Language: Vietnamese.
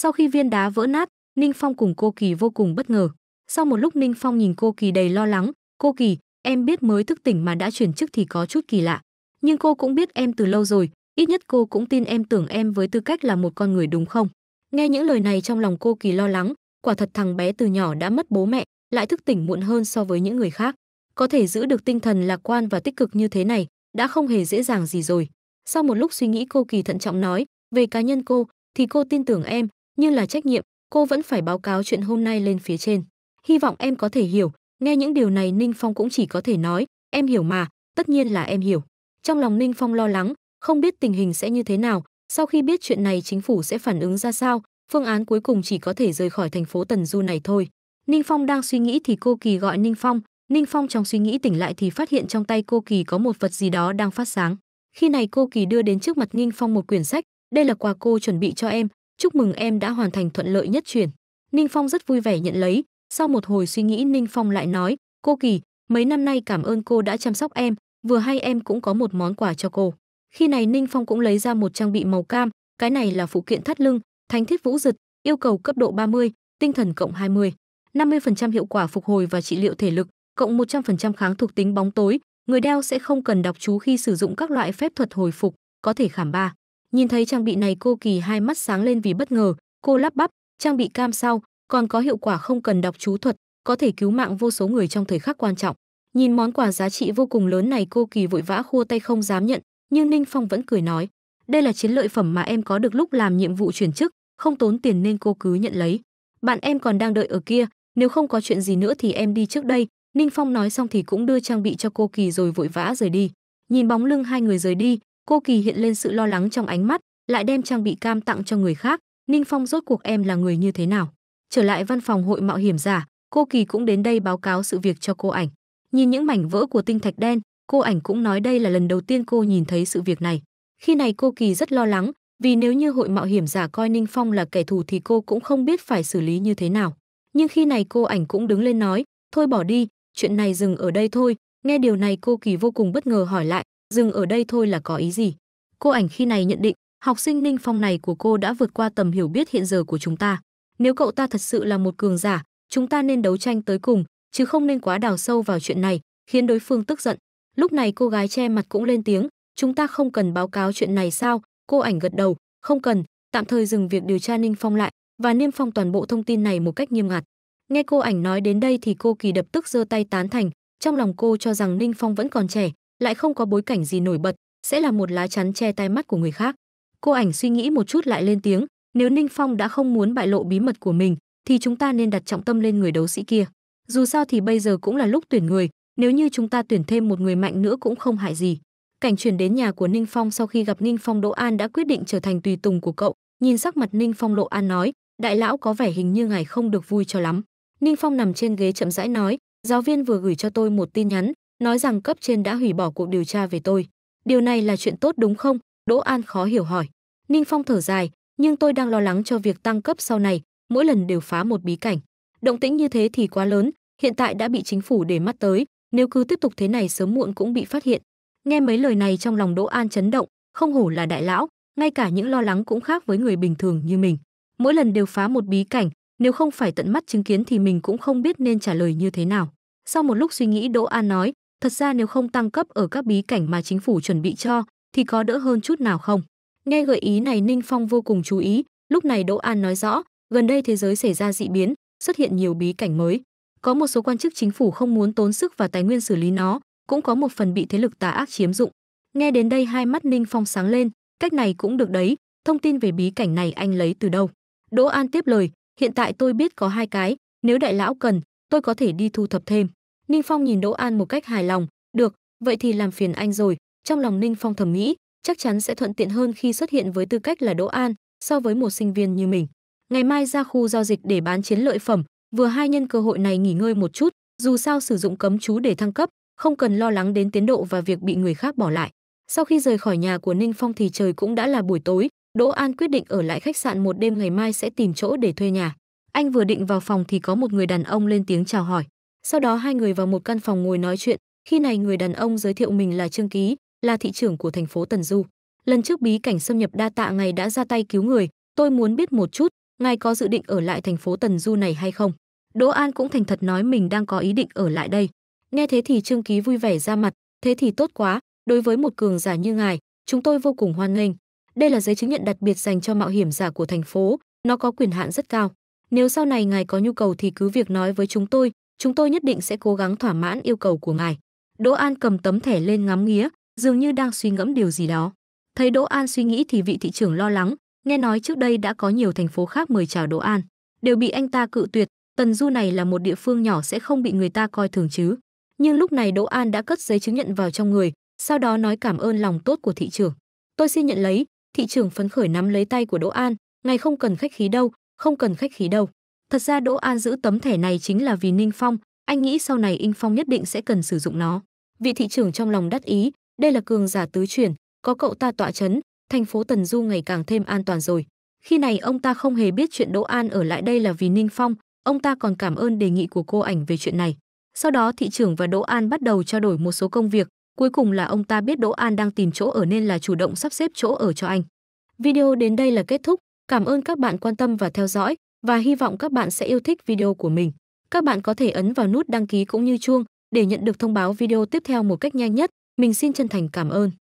Sau khi viên đá vỡ nát, Ninh Phong cùng cô Kỳ vô cùng bất ngờ. Sau một lúc Ninh Phong nhìn cô Kỳ đầy lo lắng, "Cô Kỳ, em biết mới thức tỉnh mà đã chuyển chức thì có chút kỳ lạ, nhưng cô cũng biết em từ lâu rồi, ít nhất cô cũng tin em tưởng em với tư cách là một con người đúng không?" Nghe những lời này trong lòng cô Kỳ lo lắng, quả thật thằng bé từ nhỏ đã mất bố mẹ, lại thức tỉnh muộn hơn so với những người khác. Có thể giữ được tinh thần lạc quan và tích cực như thế này, đã không hề dễ dàng gì rồi. Sau một lúc suy nghĩ cô Kỳ thận trọng nói, về cá nhân cô thì cô tin tưởng em, như là trách nhiệm, cô vẫn phải báo cáo chuyện hôm nay lên phía trên. Hy vọng em có thể hiểu, nghe những điều này Ninh Phong cũng chỉ có thể nói, em hiểu mà, tất nhiên là em hiểu. Trong lòng Ninh Phong lo lắng, không biết tình hình sẽ như thế nào, sau khi biết chuyện này chính phủ sẽ phản ứng ra sao, phương án cuối cùng chỉ có thể rời khỏi thành phố Tần Du này thôi. Ninh Phong đang suy nghĩ thì cô Kỳ gọi Ninh Phong, Ninh Phong trong suy nghĩ tỉnh lại thì phát hiện trong tay cô Kỳ có một vật gì đó đang phát sáng. Khi này cô Kỳ đưa đến trước mặt Ninh Phong một quyển sách, đây là quà cô chuẩn bị cho em, chúc mừng em đã hoàn thành thuận lợi nhất chuyển. Ninh Phong rất vui vẻ nhận lấy, sau một hồi suy nghĩ Ninh Phong lại nói, cô Kỳ, mấy năm nay cảm ơn cô đã chăm sóc em, vừa hay em cũng có một món quà cho cô. Khi này Ninh Phong cũng lấy ra một trang bị màu cam, cái này là phụ kiện thắt lưng, thánh thiết vũ dực, yêu cầu cấp độ 30, tinh thần cộng 20, 50% hiệu quả phục hồi và trị liệu thể lực, cộng 100% kháng thuộc tính bóng tối, người đeo sẽ không cần đọc chú khi sử dụng các loại phép thuật hồi phục, có thể khảm ba. Nhìn thấy trang bị này cô Kỳ hai mắt sáng lên vì bất ngờ, cô lắp bắp, trang bị cam sau còn có hiệu quả không cần đọc chú thuật, có thể cứu mạng vô số người trong thời khắc quan trọng. Nhìn món quà giá trị vô cùng lớn này cô Kỳ vội vã khua tay không dám nhận, nhưng Ninh Phong vẫn cười nói, đây là chiến lợi phẩm mà em có được lúc làm nhiệm vụ chuyển chức, không tốn tiền nên cô cứ nhận lấy. Bạn em còn đang đợi ở kia, nếu không có chuyện gì nữa thì em đi trước đây. Ninh Phong nói xong thì cũng đưa trang bị cho cô Kỳ rồi vội vã rời đi. Nhìn bóng lưng hai người rời đi, Cô Kỳ hiện lên sự lo lắng trong ánh mắt, lại đem trang bị cam tặng cho người khác, Ninh Phong rốt cuộc em là người như thế nào? Trở lại văn phòng hội mạo hiểm giả, cô Kỳ cũng đến đây báo cáo sự việc cho cô ảnh. Nhìn những mảnh vỡ của tinh thạch đen, cô ảnh cũng nói đây là lần đầu tiên cô nhìn thấy sự việc này. Khi này cô Kỳ rất lo lắng, vì nếu như hội mạo hiểm giả coi Ninh Phong là kẻ thù thì cô cũng không biết phải xử lý như thế nào. Nhưng khi này cô ảnh cũng đứng lên nói, thôi bỏ đi, chuyện này dừng ở đây thôi. Nghe điều này cô Kỳ vô cùng bất ngờ hỏi lại, Dừng ở đây thôi là có ý gì? Cô ảnh khi này nhận định, học sinh Ninh Phong này của cô đã vượt qua tầm hiểu biết hiện giờ của chúng ta. Nếu cậu ta thật sự là một cường giả, chúng ta nên đấu tranh tới cùng, chứ không nên quá đào sâu vào chuyện này, khiến đối phương tức giận. Lúc này cô gái che mặt cũng lên tiếng, chúng ta không cần báo cáo chuyện này sao? Cô ảnh gật đầu, không cần, tạm thời dừng việc điều tra Ninh Phong lại và niêm phong toàn bộ thông tin này một cách nghiêm ngặt. Nghe cô ảnh nói đến đây thì cô kỳ đập tức giơ tay tán thành, trong lòng cô cho rằng Ninh Phong vẫn còn trẻ, lại không có bối cảnh gì nổi bật, sẽ là một lá chắn che tai mắt của người khác. Cô ảnh suy nghĩ một chút lại lên tiếng, nếu Ninh Phong đã không muốn bại lộ bí mật của mình, thì chúng ta nên đặt trọng tâm lên người đấu sĩ kia. Dù sao thì bây giờ cũng là lúc tuyển người, nếu như chúng ta tuyển thêm một người mạnh nữa cũng không hại gì. Cảnh chuyển đến nhà của Ninh Phong sau khi gặp Ninh Phong Đỗ An đã quyết định trở thành tùy tùng của cậu, nhìn sắc mặt Ninh Phong Lộ An nói, đại lão có vẻ hình như ngài không được vui cho lắm. Ninh Phong nằm trên ghế chậm rãi nói, giáo viên vừa gửi cho tôi một tin nhắn, nói rằng cấp trên đã hủy bỏ cuộc điều tra về tôi. Điều này là chuyện tốt đúng không? Đỗ An khó hiểu hỏi. Ninh Phong thở dài, nhưng tôi đang lo lắng cho việc tăng cấp sau này, mỗi lần đều phá một bí cảnh. Động tĩnh như thế thì quá lớn, hiện tại đã bị chính phủ để mắt tới, nếu cứ tiếp tục thế này sớm muộn cũng bị phát hiện. Nghe mấy lời này trong lòng Đỗ An chấn động, không hổ là đại lão, ngay cả những lo lắng cũng khác với người bình thường như mình. Mỗi lần đều phá một bí cảnh, nếu không phải tận mắt chứng kiến thì mình cũng không biết nên trả lời như thế nào. Sau một lúc suy nghĩ Đỗ An nói, Thật ra nếu không tăng cấp ở các bí cảnh mà chính phủ chuẩn bị cho thì có đỡ hơn chút nào không? Nghe gợi ý này Ninh Phong vô cùng chú ý, lúc này Đỗ An nói rõ, gần đây thế giới xảy ra dị biến, xuất hiện nhiều bí cảnh mới. Có một số quan chức chính phủ không muốn tốn sức và tài nguyên xử lý nó, cũng có một phần bị thế lực tà ác chiếm dụng. Nghe đến đây hai mắt Ninh Phong sáng lên, cách này cũng được đấy, thông tin về bí cảnh này anh lấy từ đâu? Đỗ An tiếp lời, hiện tại tôi biết có hai cái, nếu đại lão cần, tôi có thể đi thu thập thêm. Ninh Phong nhìn Đỗ An một cách hài lòng, "Được, vậy thì làm phiền anh rồi." Trong lòng Ninh Phong thầm nghĩ, chắc chắn sẽ thuận tiện hơn khi xuất hiện với tư cách là Đỗ An so với một sinh viên như mình. Ngày mai ra khu giao dịch để bán chiến lợi phẩm, vừa hai nhân cơ hội này nghỉ ngơi một chút, dù sao sử dụng cấm chú để thăng cấp, không cần lo lắng đến tiến độ và việc bị người khác bỏ lại. Sau khi rời khỏi nhà của Ninh Phong thì trời cũng đã là buổi tối, Đỗ An quyết định ở lại khách sạn một đêm ngày mai sẽ tìm chỗ để thuê nhà. Anh vừa định vào phòng thì có một người đàn ông lên tiếng chào hỏi. Sau đó hai người vào một căn phòng ngồi nói chuyện, khi này người đàn ông giới thiệu mình là Trương Ký, là thị trưởng của thành phố Tần Du. Lần trước bí cảnh xâm nhập đa tạ ngài đã ra tay cứu người, tôi muốn biết một chút, ngài có dự định ở lại thành phố Tần Du này hay không? Đỗ An cũng thành thật nói mình đang có ý định ở lại đây. Nghe thế thì Trương Ký vui vẻ ra mặt, thế thì tốt quá, đối với một cường giả như ngài, chúng tôi vô cùng hoan nghênh. Đây là giấy chứng nhận đặc biệt dành cho mạo hiểm giả của thành phố, nó có quyền hạn rất cao. Nếu sau này ngài có nhu cầu thì cứ việc nói với chúng tôi, chúng tôi nhất định sẽ cố gắng thỏa mãn yêu cầu của ngài. Đỗ An cầm tấm thẻ lên ngắm nghía, dường như đang suy ngẫm điều gì đó. Thấy Đỗ An suy nghĩ thì vị thị trưởng lo lắng, nghe nói trước đây đã có nhiều thành phố khác mời chào Đỗ An, đều bị anh ta cự tuyệt, Tần Du này là một địa phương nhỏ sẽ không bị người ta coi thường chứ. Nhưng lúc này Đỗ An đã cất giấy chứng nhận vào trong người, sau đó nói cảm ơn lòng tốt của thị trưởng. Tôi xin nhận lấy, thị trưởng phấn khởi nắm lấy tay của Đỗ An, ngài không cần khách khí đâu, không cần khách khí đâu. Thật ra Đỗ An giữ tấm thẻ này chính là vì Ninh Phong, anh nghĩ sau này Ninh Phong nhất định sẽ cần sử dụng nó. Vị thị trưởng trong lòng đắc ý, đây là cường giả tứ chuyển, có cậu ta tọa chấn, thành phố Tần Du ngày càng thêm an toàn rồi. Khi này ông ta không hề biết chuyện Đỗ An ở lại đây là vì Ninh Phong, ông ta còn cảm ơn đề nghị của cô ảnh về chuyện này. Sau đó thị trưởng và Đỗ An bắt đầu trao đổi một số công việc, cuối cùng là ông ta biết Đỗ An đang tìm chỗ ở nên là chủ động sắp xếp chỗ ở cho anh. Video đến đây là kết thúc, cảm ơn các bạn quan tâm và theo dõi và hy vọng các bạn sẽ yêu thích video của mình. Các bạn có thể ấn vào nút đăng ký cũng như chuông để nhận được thông báo video tiếp theo một cách nhanh nhất. Mình xin chân thành cảm ơn.